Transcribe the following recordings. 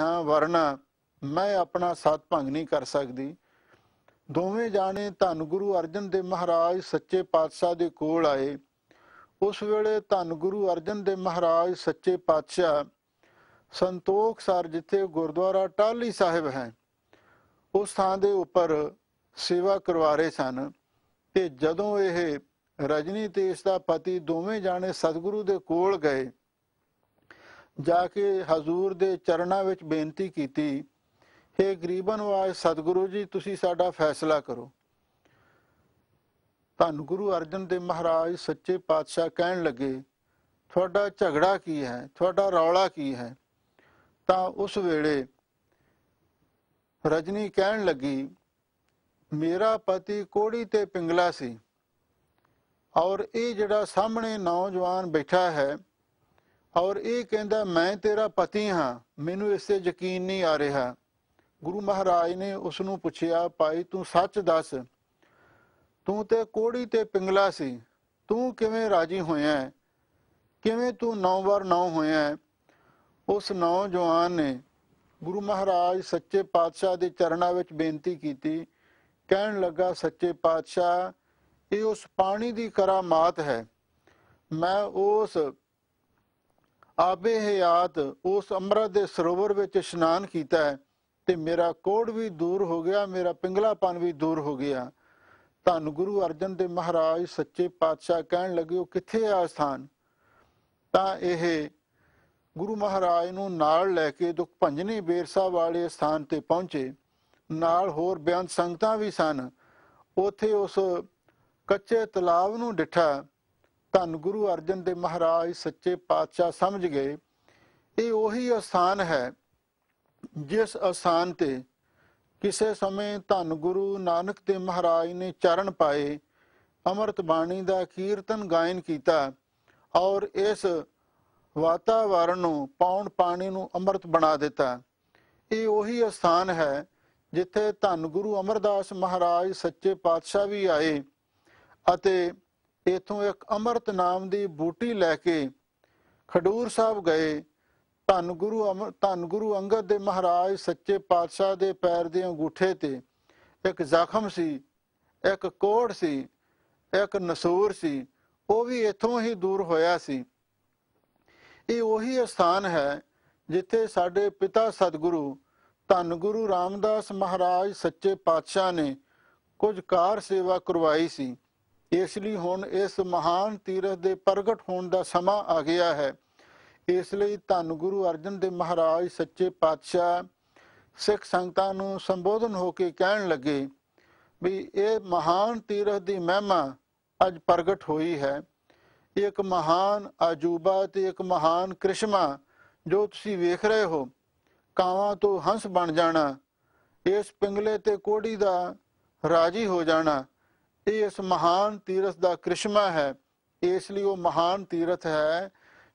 ਹਾਂ ਵਰਨਾ ਮੈਂ ਆਪਣਾ ਸਾਥ ਭੰਗ ਨਹੀਂ ਕਰ ਸਕਦੀ ਦੋਵੇਂ ਜਾਣੇ ਧੰਨ ਗੁਰੂ ਅਰਜਨ ਦੇ ਮਹਾਰਾਜ ਸੱਚੇ ਪਾਤਸ਼ਾਹ ਦੇ ਕੋਲ ਆਏ ਉਸ ਵੇਲੇ ਧੰਨ ਗੁਰੂ ਅਰਜਨ ਦੇ ਮਹਾਰਾਜ ਸੱਚੇ ਪਾਤਸ਼ਾਹ ਸੰਤੋਖ ਸਰ ਜਿੱਥੇ ਗੁਰਦੁਆਰਾ ਟਾਲੀ ਸਾਹਿਬ ਹੈ ਉਸ ਥਾਂ ਦੇ ਉੱਪਰ ਸੇਵਾ ਕਰਵਾ ਰਹੇ ਸਨ ਤੇ ਜਦੋਂ ਇਹ ਰਜਨੀ ਤੇ ਇਸ ਦਾ ਪਤੀ ਦੋਵੇਂ ਜਾਣੇ ਸਤਿਗੁਰੂ ਦੇ ਕੋਲ ਗਏ ਜਾ ਕੇ ਹਜ਼ੂਰ ਦੇ ਚਰਨਾਂ ਵਿੱਚ ਬੇਨਤੀ ਕੀਤੀ हे ਗਰੀਬਨ ਵਾਜ ਸਤਿਗੁਰੂ ਜੀ ਤੁਸੀਂ ਸਾਡਾ ਫੈਸਲਾ ਕਰੋ ਧੰਨ ਗੁਰੂ ਅਰਜਨ ਦੇਵ ਮਹਾਰਾਜ ਸੱਚੇ ਪਾਤਸ਼ਾਹ ਕਹਿਣ ਲੱਗੇ ਤੁਹਾਡਾ ਝਗੜਾ ਕੀ ਹੈ ਤੁਹਾਡਾ ਰੌਲਾ ਕੀ ਹੈ ਤਾਂ ਉਸ ਵੇਲੇ ਰਜਨੀ ਕਹਿਣ ਲੱਗੀ ਮੇਰਾ ਪਤੀ ਕੋੜੀ ਤੇ ਪਿੰਗਲਾ ਸੀ ਔਰ ਇਹ ਜਿਹੜਾ ਸਾਹਮਣੇ ਨੌਜਵਾਨ ਬੈਠਾ ਹੈ ਔਰ ਇਹ ਕਹਿੰਦਾ ਮੈਂ ਤੇਰਾ ਪਤੀ ਹਾਂ ਮੈਨੂੰ ਇਸ ਤੇ ਯਕੀਨ ਨਹੀਂ ਆ ਰਿਹਾ ਗੁਰੂ ਮਹਾਰਾਜ ਨੇ ਉਸ ਨੂੰ ਪੁੱਛਿਆ ਭਾਈ ਤੂੰ ਸੱਚ ਦੱਸ ਤੂੰ ਤੇ ਕੋੜੀ ਤੇ ਪਿੰਗਲਾ ਸੀ ਤੂੰ ਕਿਵੇਂ ਰਾਜੀ ਹੋਇਆ ਹੈ ਕਿਵੇਂ ਤੂੰ ਨੌ ਵਾਰ ਨੌ ਹੋਇਆ ਉਸ ਨੌਜਵਾਨ ਨੇ ਗੁਰੂ ਮਹਾਰਾਜ ਸੱਚੇ ਪਾਤਸ਼ਾਹ ਦੇ ਚਰਨਾਂ ਵਿੱਚ ਬੇਨਤੀ ਕੀਤੀ ਕਹਿਣ ਲੱਗਾ ਸੱਚੇ ਪਾਤਸ਼ਾਹ ਇਹ ਉਸ ਪਾਣੀ ਦੀ ਕਰਾਮਾਤ ਹੈ ਮੈਂ ਉਸ ਆਬੇ ਹਯਾਤ ਉਸ ਅੰਮ੍ਰਿਤ ਦੇ ਸਰੋਵਰ ਵਿੱਚ ਇਸ਼ਨਾਨ ਕੀਤਾ ਹੈ ਤੇ ਮੇਰਾ ਕੋੜ ਵੀ ਦੂਰ ਹੋ ਗਿਆ ਮੇਰਾ ਪਿੰਗਲਾਪਨ ਵੀ ਦੂਰ ਹੋ ਗਿਆ ਧੰਨ ਗੁਰੂ ਅਰਜਨ ਦੇ ਮਹਾਰਾਜ ਸੱਚੇ ਪਾਤਸ਼ਾਹ ਕਹਿਣ ਲੱਗੇ ਉਹ ਕਿੱਥੇ ਆ ਸਥਾਨ ਤਾਂ ਇਹ ਗੁਰੂ ਮਹਾਰਾਜ ਨੂੰ ਨਾਲ ਲੈ ਕੇ ਦੁਖ ਭੰਜਨੀ ਬੇਰਸਾ ਵਾਲੇ ਸਥਾਨ ਤੇ ਪਹੁੰਚੇ ਨਾਲ ਹੋਰ ਬਿਆਨ ਸੰਗਤਾਂ ਵੀ ਸਨ ਉਥੇ ਉਸ ਕੱਚੇ ਤਲਾਬ ਨੂੰ ਡਿਠਾ ਧੰਨ ਗੁਰੂ ਅਰਜਨ ਦੇ ਮਹਾਰਾਜ ਸੱਚੇ ਪਾਤਸ਼ਾਹ ਸਮਝ ਗਏ ਇਹ ਉਹੀ ਆਸਾਨ ਹੈ ਜਿਸ ਆਸਾਨ ਤੇ ਕਿਸੇ ਸਮੇਂ ਧੰਨ ਗੁਰੂ ਨਾਨਕ ਦੇ ਮਹਾਰਾਜ ਨੇ ਚਰਨ ਪਾਏ ਅਮਰਤ ਬਾਣੀ ਦਾ ਕੀਰਤਨ ਗਾਇਨ ਕੀਤਾ ਔਰ ਇਸ ਵਾਤਾਵਰਣ ਨੂੰ ਪੌਣ ਪਾਣੀ ਨੂੰ ਅੰਮ੍ਰਿਤ ਬਣਾ ਦਿੱਤਾ ਇਹ ਉਹੀ ਆਸਾਨ ਹੈ ਜਿੱਥੇ ਧੰਨ ਗੁਰੂ ਅਮਰਦਾਸ ਮਹਾਰਾਜ ਸੱਚੇ ਪਾਤਸ਼ਾਹ ਵੀ ਆਏ ਅਤੇ ਇਥੋਂ ਇੱਕ ਅਮਰਤ ਨਾਮ ਦੀ ਬੂਟੀ ਲੈ ਕੇ ਖਡੂਰ ਸਾਹਿਬ ਗਏ ਧੰਨ ਗੁਰੂ ਧੰਨ ਗੁਰੂ ਅੰਗਦ ਦੇ ਮਹਾਰਾਜ ਸੱਚੇ ਪਾਤਸ਼ਾਹ ਦੇ ਪੈਰ ਦੇ ਅੰਗੂਠੇ ਤੇ ਇੱਕ ਜ਼ਖਮ ਸੀ ਇੱਕ ਕੋੜ ਸੀ ਇੱਕ ਨਸੂਰ ਸੀ ਉਹ ਵੀ ਇਥੋਂ ਹੀ ਦੂਰ ਹੋਇਆ ਸੀ ਇਹ ਉਹੀ ਸਥਾਨ ਹੈ ਜਿੱਥੇ ਸਾਡੇ ਪਿਤਾ ਸਤਿਗੁਰੂ ਧੰਨ ਗੁਰੂ ਰਾਮਦਾਸ ਮਹਾਰਾਜ ਸੱਚੇ ਪਾਤਸ਼ਾਹ ਨੇ ਕੁਝ ਕਾਰ ਸੇਵਾ ਕਰਵਾਈ ਸੀ ਇਸ ਲਈ ਹੁਣ ਇਸ ਮਹਾਨ ਤੀਰਥ ਦੇ ਪ੍ਰਗਟ ਹੋਣ ਦਾ ਸਮਾਂ ਆ ਗਿਆ ਹੈ ਇਸ ਲਈ ਧੰਨ ਗੁਰੂ ਅਰਜਨ ਦੇ ਮਹਾਰਾਜ ਸੱਚੇ ਪਾਤਸ਼ਾਹ ਸਿੱਖ ਸੰਗਤਾਂ ਨੂੰ ਸੰਬੋਧਨ ਹੋ ਕੇ ਕਹਿਣ ਲੱਗੇ ਵੀ ਇਹ ਮਹਾਨ ਤੀਰਥ ਦੀ ਮਹਿਮਾ ਅੱਜ ਪ੍ਰਗਟ ਹੋਈ ਹੈ ਇੱਕ ਮਹਾਨ ਅਜੂਬਾ ਤੇ ਇੱਕ ਮਹਾਨ ਕ੍ਰਿਸ਼ਮਾ ਜੋ ਤੁਸੀਂ ਵੇਖ ਰਹੇ ਹੋ ਕਾਵਾਂ ਤੋਂ ਹੰਸ ਬਣ ਜਾਣਾ ਇਸ ਪਿੰਗਲੇ ਤੇ ਕੋੜੀ ਦਾ ਰਾਜੀ ਹੋ ਜਾਣਾ ਇਹ ਇਸ ਮਹਾਨ ਤੀਰਥ ਦਾ ਕ੍ਰਿਸ਼ਮਾ ਹੈ ਇਸ ਲਈ ਉਹ ਮਹਾਨ ਤੀਰਥ ਹੈ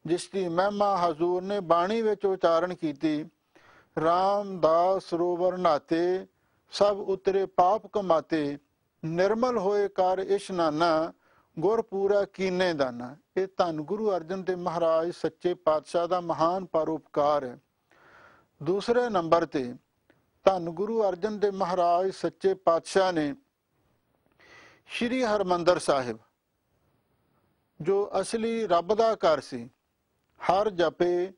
ਜਿਸ ਦੀ ਮਹਿਮਾ ਹਜ਼ੂਰ ਨੇ ਬਾਣੀ ਵਿੱਚ ਉਚਾਰਨ ਕੀਤੀ ਰਾਮਦਾਸ ਸਰੋਵਰ ਨਾਤੇ ਸਭ ਉਤਰੇ ਪਾਪ ਕਮਾਤੇ ਨਿਰਮਲ ਹੋਏ ਕਰ ਇਸ਼ਨਾਨਾ ਗੁਰ ਪੂਰਾ ਕੀਨੇ ਦਾਨਾ ਇਹ ਧੰਨ ਗੁਰੂ ਅਰਜਨ ਦੇ ਮਹਾਰਾਜ ਸੱਚੇ ਪਾਤਸ਼ਾਹ ਦਾ ਮਹਾਨ ਪਰਉਪਕਾਰ ਹੈ ਦੂਸਰੇ ਨੰਬਰ ਤੇ ਧੰਨ ਗੁਰੂ ਅਰਜਨ ਦੇ ਮਹਾਰਾਜ ਸੱਚੇ ਪਾਤਸ਼ਾਹ ਨੇ ਸ਼੍ਰੀ ਹਰਮੰਦਰ ਸਾਹਿਬ ਜੋ ਅਸਲੀ ਰੱਬ ਦਾ ਘਰ ਸੀ ਹਰ ਜਪੇ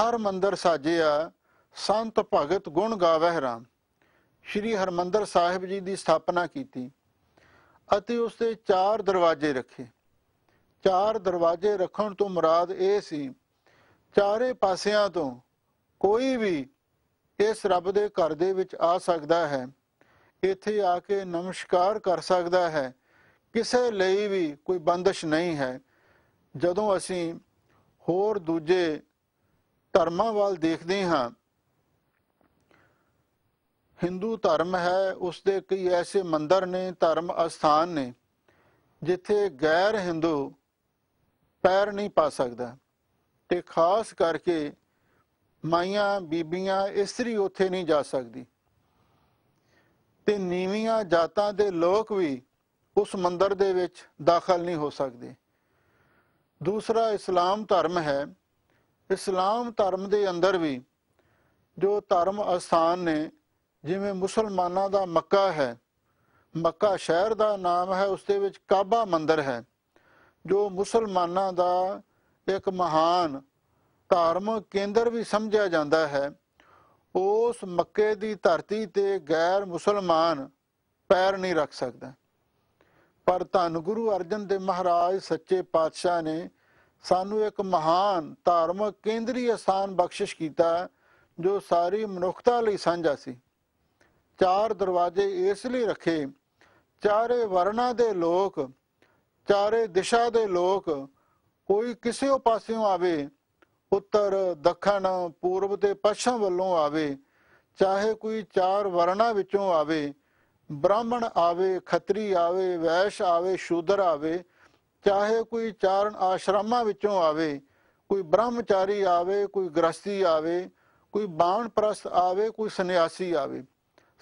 ਹਰ ਮੰਦਰ ਸਾਜਿਆ ਸੰਤ ਭਗਤ ਗੁਣ ਗਾਵਹਿ ਰਾਮ ਸ਼੍ਰੀ ਹਰਮੰਦਰ ਸਾਹਿਬ ਜੀ ਦੀ ਸਥਾਪਨਾ ਕੀਤੀ ਅਤੇ ਉਸ ਦੇ ਚਾਰ ਦਰਵਾਜ਼ੇ ਰੱਖੇ ਚਾਰ ਦਰਵਾਜ਼ੇ ਰੱਖਣ ਤੋਂ ਮੁਰਾਦ ਇਹ ਸੀ ਚਾਰੇ ਪਾਸਿਆਂ ਤੋਂ ਕੋਈ ਵੀ ਇਸ ਰੱਬ ਦੇ ਘਰ ਦੇ ਵਿੱਚ ਆ ਸਕਦਾ ਹੈ ਇੱਥੇ ਆ ਕੇ ਨਮਸਕਾਰ ਕਰ ਸਕਦਾ ਹੈ ਕਿਸੇ ਲਈ ਵੀ ਕੋਈ ਬੰਦਸ਼ ਨਹੀਂ ਹੈ ਜਦੋਂ ਅਸੀਂ ਹੋਰ ਦੂਜੇ ਧਰਮਾਂ ਵੱਲ ਦੇਖਦੇ ਹਾਂ Hindu ਧਰਮ ਹੈ ਉਸ ਦੇ ਕਈ ਐਸੇ ਮੰਦਰ ਨੇ ਧਰਮ ਅਸਥਾਨ ਨੇ ਜਿੱਥੇ ਗੈਰ Hindu ਪੈਰ ਨਹੀਂ ਪਾ ਸਕਦਾ ਤੇ ਖਾਸ ਕਰਕੇ ਮਾਈਆਂ ਬੀਬੀਆਂ ਇਸਤਰੀ ਉੱਥੇ ਨਹੀਂ ਜਾ ਸਕਦੀ ਤੇ ਨੀਵੀਆਂ ਜਾਤਾਂ ਦੇ ਲੋਕ ਵੀ ਉਸ ਮੰਦਰ ਦੇ ਵਿੱਚ ਦਾਖਲ ਨਹੀਂ ਹੋ ਸਕਦੇ ਦੂਸਰਾ ਇਸਲਾਮ ਧਰਮ ਹੈ ਇਸਲਾਮ ਧਰਮ ਦੇ ਅੰਦਰ ਵੀ ਜੋ ਧਰਮ ਅਸਥਾਨ ਨੇ ਜਿਵੇਂ ਮੁਸਲਮਾਨਾਂ ਦਾ ਮੱਕਾ ਹੈ ਮੱਕਾ ਸ਼ਹਿਰ ਦਾ ਨਾਮ ਹੈ ਉਸ ਦੇ ਵਿੱਚ ਕਾਬਾ ਮੰਦਰ ਹੈ ਜੋ ਮੁਸਲਮਾਨਾਂ ਦਾ ਇੱਕ ਮਹਾਨ ਧਾਰਮਿਕ ਕੇਂਦਰ ਵੀ ਸਮਝਿਆ ਜਾਂਦਾ ਹੈ ਉਸ ਮੱਕੇ ਦੀ ਧਰਤੀ ਤੇ ਗੈਰ ਮੁਸਲਮਾਨ ਪੈਰ ਨਹੀਂ ਰੱਖ ਸਕਦਾ ਪਰ ਧੰਨ ਗੁਰੂ ਅਰਜਨ ਦੇ ਮਹਾਰਾਜ ਸੱਚੇ ਪਾਤਸ਼ਾਹ ਨੇ ਸਾਨੂੰ ਇੱਕ ਮਹਾਨ ਧਾਰਮਿਕ ਕੇਂਦਰੀ ਅਸਾਨ ਬਖਸ਼ਿਸ਼ ਕੀਤਾ ਜੋ ਸਾਰੀ ਮਨੁੱਖਤਾ ਲਈ ਸਾਂਝਾ ਸੀ ਚਾਰ ਦਰਵਾਜ਼ੇ ਇਸ ਲਈ ਰੱਖੇ ਚਾਰੇ ਵਰਣਾ ਦੇ ਲੋਕ ਚਾਰੇ ਦਿਸ਼ਾ ਦੇ ਲੋਕ ਕੋਈ ਕਿਸੇ ਪਾਸਿਓਂ ਆਵੇ ਉੱਤਰ ਦੱਖਣ ਪੂਰਬ ਤੇ ਪੱਛਮ ਵੱਲੋਂ ਆਵੇ ਚਾਹੇ ਕੋਈ ਚਾਰ ਵਰਣਾ ਵਿੱਚੋਂ ਆਵੇ ਬ੍ਰਾਹਮਣ ਆਵੇ ਖੱਤਰੀ ਆਵੇ ਵੈਸ਼ ਆਵੇ ਸ਼ੂਦਰ ਆਵੇ ਚਾਹੇ ਕੋਈ ਚਾਰਨ ਆਸ਼ਰਮਾਂ ਵਿੱਚੋਂ ਆਵੇ ਕੋਈ ਬ੍ਰਹਮਚਾਰੀ ਆਵੇ ਕੋਈ ਗ੍ਰਸਤੀ ਆਵੇ ਕੋਈ ਬਾਣ ਪ੍ਰਸਤ ਆਵੇ ਕੋਈ ਸੰਨਿਆਸੀ ਆਵੇ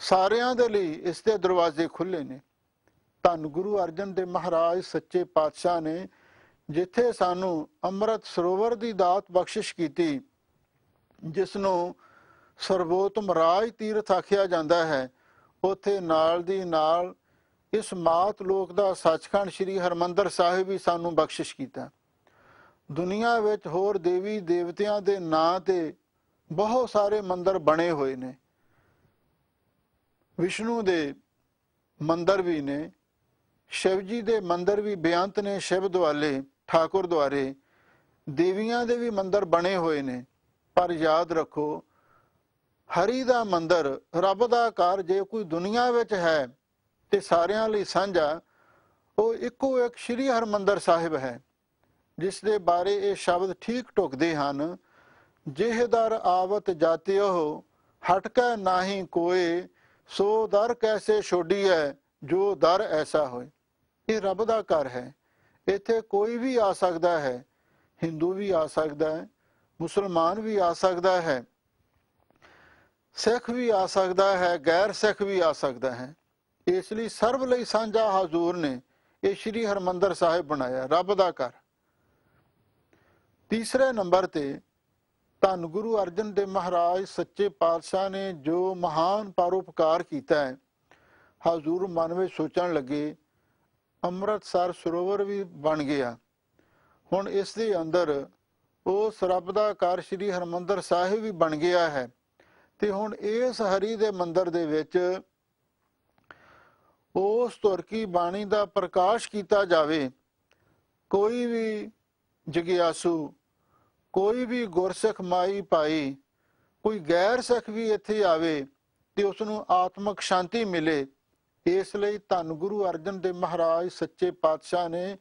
ਸਾਰਿਆਂ ਦੇ ਲਈ ਇਸ ਦੇ ਦਰਵਾਜ਼ੇ ਖੁੱਲੇ ਨੇ ਧੰਨ ਗੁਰੂ ਅਰਜਨ ਦੇ ਮਹਾਰਾਜ ਸੱਚੇ ਪਾਤਸ਼ਾਹ ਨੇ ਜਿੱਥੇ ਸਾਨੂੰ ਅੰਮ੍ਰਿਤ ਸਰੋਵਰ ਦੀ ਦਾਤ ਬਖਸ਼ਿਸ਼ ਕੀਤੀ ਜਿਸ ਨੂੰ ਸਰਵੋਤਮ ਰਾਜ ਤੀਰਥ ਆਖਿਆ ਜਾਂਦਾ ਹੈ ਉਥੇ ਨਾਲ ਦੀ ਨਾਲ ਇਸ ਮਾਤ ਲੋਕ ਦਾ ਸੱਚਖੰਡ ਸ੍ਰੀ ਹਰਮੰਦਰ ਸਾਹਿਬ ਵੀ ਸਾਨੂੰ ਬਖਸ਼ਿਸ਼ ਕੀਤਾ ਦੁਨੀਆ ਵਿੱਚ ਹੋਰ ਦੇਵੀ ਦੇਵਤਿਆਂ ਦੇ ਨਾਂ ਤੇ ਬਹੁਤ ਸਾਰੇ ਮੰਦਰ ਬਣੇ ਹੋਏ ਨੇ ਵਿਸ਼ਨੂੰ ਦੇ ਮੰਦਰ ਵੀ ਨੇ ਸ਼ਿਵ ਜੀ ਦੇ ਮੰਦਰ ਵੀ ਬਿਆੰਤ ਨੇ ਸ਼ਿਵ ਦੁਆਲੇ ਠਾਕੁਰ ਦੁਆਰੇ ਦੇਵੀਆਂ ਦੇ ਵੀ ਮੰਦਰ ਬਣੇ ਹੋਏ ਨੇ ਪਰ ਯਾਦ ਰੱਖੋ ਹਰੀ ਦਾ ਮੰਦਰ ਰੱਬ ਦਾ ਘਰ ਜੇ ਕੋਈ ਦੁਨੀਆ ਵਿੱਚ ਹੈ ਤੇ ਸਾਰਿਆਂ ਲਈ ਸਾਂਝਾ ਉਹ ਇੱਕੋ ਇੱਕ ਸ੍ਰੀ ਹਰਮੰਦਰ ਸਾਹਿਬ ਹੈ ਜਿਸ ਦੇ ਬਾਰੇ ਇਹ ਸ਼ਬਦ ਠੀਕ ਟੁਕਦੇ ਹਨ ਜਿਹਦਰ ਆਵਤ ਜਾਤਿਓ ਹਟਕਾ ਨਾਹੀ ਕੋਏ ਸੋ ਦਰ ਕੈਸੇ ਛੋਡੀ ਹੈ ਜੋ ਦਰ ਐਸਾ ਹੋਏ ਇਹ ਰੱਬ ਦਾ ਘਰ ਹੈ ਇੱਥੇ ਕੋਈ ਵੀ ਆ ਸਕਦਾ ਹੈ Hindu ਵੀ ਆ ਸਕਦਾ ਹੈ ਮੁਸਲਮਾਨ ਵੀ ਆ ਸਕਦਾ ਹੈ ਸਿੱਖ ਵੀ ਆ ਸਕਦਾ ਹੈ ਗੈਰ ਸਿੱਖ ਵੀ ਆ ਸਕਦਾ ਹੈ ਇਸ ਲਈ ਸਰਬ ਲਈ ਸਾਂਝਾ ਹਜ਼ੂਰ ਨੇ ਇਹ ਸ੍ਰੀ ਹਰਮੰਦਰ ਸਾਹਿਬ ਬਣਾਇਆ ਰੱਬ ਦਾ ਘਰ ਤੀਸਰੇ ਨੰਬਰ ਤੇ ਧੰਨ ਗੁਰੂ ਅਰਜਨ ਦੇ ਮਹਾਰਾਜ ਸੱਚੇ ਪਾਤਸ਼ਾਹ ਨੇ ਜੋ ਮਹਾਨ ਪਰਉਪਕਾਰ ਕੀਤਾ ਹੈ ਹਜ਼ੂਰ ਮਨ ਵਿੱਚ ਸੋਚਣ ਲੱਗੇ ਅੰਮ੍ਰਿਤਸਰ ਸਰੋਵਰ ਵੀ ਬਣ ਗਿਆ ਹੁਣ ਇਸ ਦੇ ਅੰਦਰ ਉਸ ਰੱਬ ਦਾ ਘਰ ਸ੍ਰੀ ਹਰਮੰਦਰ ਸਾਹਿਬ ਵੀ ਬਣ ਗਿਆ ਹੈ ਤੇ ਹੁਣ ਇਸ ਹਰੀ ਦੇ ਮੰਦਰ ਦੇ ਵਿੱਚ ਉਸ ਤੁਰਕੀ ਬਾਣੀ ਦਾ ਪ੍ਰਕਾਸ਼ ਕੀਤਾ ਜਾਵੇ ਕੋਈ ਵੀ ਜਗਿਆਸੂ ਕੋਈ ਵੀ ਗੁਰਸਿੱਖ ਮਾਈ ਪਾਈ ਕੋਈ ਗੈਰ ਸਿੱਖ ਵੀ ਇੱਥੇ ਆਵੇ ਤੇ ਉਸ ਨੂੰ ਆਤਮਿਕ ਸ਼ਾਂਤੀ ਮਿਲੇ ਇਸ ਲਈ ਧੰਨ ਗੁਰੂ ਅਰਜਨ ਦੇ ਮਹਾਰਾਜ ਸੱਚੇ ਪਾਤਸ਼ਾਹ ਨੇ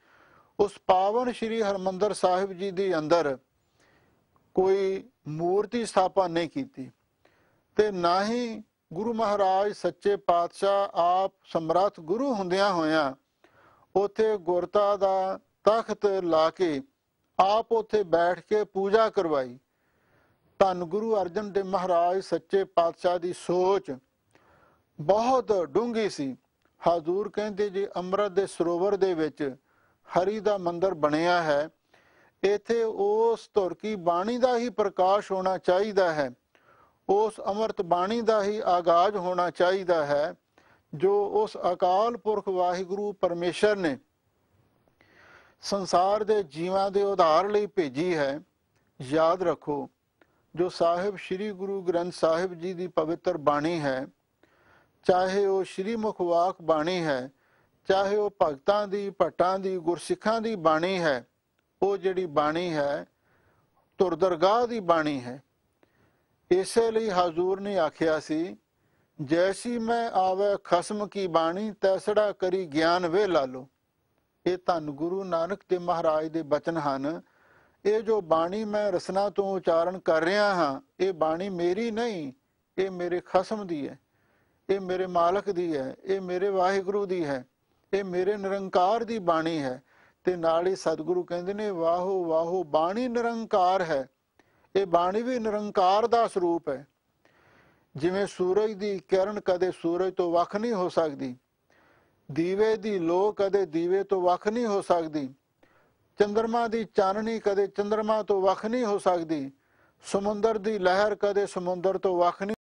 ਉਸ ਪਾਵਨ ਸ੍ਰੀ ਹਰਮੰਦਰ ਸਾਹਿਬ ਜੀ ਦੇ ਅੰਦਰ ਕੋਈ ਮੂਰਤੀ ਸਥਾਪਨ ਨਹੀਂ ਕੀਤੀ ਤੇ ਨਾ ਹੀ ਗੁਰੂ ਮਹਾਰਾਜ ਸੱਚੇ ਪਾਤਸ਼ਾਹ ਆਪ ਸਮਰੱਥ ਗੁਰੂ ਹੁੰਦਿਆਂ ਹੋਇਆਂ ਉਥੇ ਗੁਰਤਾ ਦਾ ਤਖਤ ਲਾ ਕੇ ਆਪ ਉਥੇ ਬੈਠ ਕੇ ਪੂਜਾ ਕਰਵਾਈ ਧੰਨ ਗੁਰੂ ਅਰਜਨ ਦੇ ਮਹਾਰਾਜ ਸੱਚੇ ਪਾਤਸ਼ਾਹ ਦੀ ਸੋਚ ਬਹੁਤ ਡੂੰਗੀ ਸੀ ਹਾਜ਼ੂਰ ਕਹਿੰਦੇ ਜੀ ਅੰਮ੍ਰਿਤ ਦੇ ਸਰੋਵਰ ਦੇ ਵਿੱਚ ਹਰੀ ਦਾ ਮੰਦਰ ਬਣਿਆ ਹੈ ਇਥੇ ਉਸ ਧੁਰ ਕੀ ਬਾਣੀ ਦਾ ਹੀ ਪ੍ਰਕਾਸ਼ ਹੋਣਾ ਚਾਹੀਦਾ ਹੈ ਉਸ ਅਮਰਤ ਬਾਣੀ ਦਾ ਹੀ ਆਗਾਜ਼ ਹੋਣਾ ਚਾਹੀਦਾ ਹੈ ਜੋ ਉਸ ਅਕਾਲ ਪੁਰਖ ਵਾਹਿਗੁਰੂ ਪਰਮੇਸ਼ਰ ਨੇ ਸੰਸਾਰ ਦੇ ਜੀਵਾਂ ਦੇ ਉਧਾਰ ਲਈ ਭੇਜੀ ਹੈ ਯਾਦ ਰੱਖੋ ਜੋ ਸਾਹਿਬ ਸ੍ਰੀ ਗੁਰੂ ਗ੍ਰੰਥ ਸਾਹਿਬ ਜੀ ਦੀ ਪਵਿੱਤਰ ਬਾਣੀ ਹੈ ਚਾਹੇ ਉਹ ਸ਼੍ਰੀ ਮੁਖਵਾਕ ਬਾਣੀ ਹੈ ਚਾਹੇ ਉਹ ਭਗਤਾਂ ਦੀ ਪਟਾਂ ਦੀ ਗੁਰਸਿੱਖਾਂ ਦੀ ਬਾਣੀ ਹੈ ਉਹ ਜਿਹੜੀ ਬਾਣੀ ਹੈ ਤੁਰਦਰਗਾਹ ਦੀ ਬਾਣੀ ਹੈ ਇਸੇ ਲਈ ਹਜ਼ੂਰ ਨੇ ਆਖਿਆ ਸੀ ਜੈਸੀ ਮੈਂ ਆਵੇ ਖਸਮ ਕੀ ਬਾਣੀ ਤੈਸੜਾ ਕਰੀ ਗਿਆਨ ਵੇ ਲਾਲੋ ਇਹ ਧੰਨ ਗੁਰੂ ਨਾਨਕ ਦੇ ਮਹਾਰਾਜ ਦੇ ਬਚਨ ਹਨ ਇਹ ਜੋ ਬਾਣੀ ਮੈਂ ਰਸਨਾ ਤੋਂ ਉਚਾਰਨ ਕਰ ਰਿਹਾ ਹਾਂ ਇਹ ਬਾਣੀ ਮੇਰੀ ਨਹੀਂ ਇਹ ਮੇਰੇ ਖਸਮ ਦੀ ਹੈ ਇਹ ਮੇਰੇ ਮਾਲਕ ਦੀ ਹੈ ਇਹ ਮੇਰੇ ਵਾਹਿਗੁਰੂ ਦੀ ਹੈ ਇਹ ਮੇਰੇ ਨਿਰੰਕਾਰ ਦੀ ਬਾਣੀ ਹੈ ਤੇ ਨਾਲ ਹੀ ਸਤਿਗੁਰੂ ਕਹਿੰਦੇ ਨੇ ਵਾਹੋ ਵਾਹੋ ਬਾਣੀ ਨਿਰੰਕਾਰ ਹੈ ਇਹ ਬਾਣੀ ਵੀ ਨਿਰੰਕਾਰ ਦਾ ਸਰੂਪ ਹੈ ਜਿਵੇਂ ਸੂਰਜ ਦੀ ਕਿਰਨ ਕਦੇ ਸੂਰਜ ਤੋਂ ਵੱਖ ਨਹੀਂ ਹੋ ਸਕਦੀ ਦੀਵੇ ਦੀ ਲੋ ਕਦੇ ਦੀਵੇ ਤੋਂ ਵੱਖ ਨਹੀਂ ਹੋ ਸਕਦੀ ਚੰਦਰਮਾ ਦੀ ਚਾਨਣੀ ਕਦੇ ਚੰਦਰਮਾ ਤੋਂ ਵੱਖ ਨਹੀਂ ਹੋ ਸਕਦੀ ਸਮੁੰਦਰ ਦੀ ਲਹਿਰ ਕਦੇ ਸਮੁੰਦਰ ਤੋਂ ਵੱਖ ਨਹੀਂ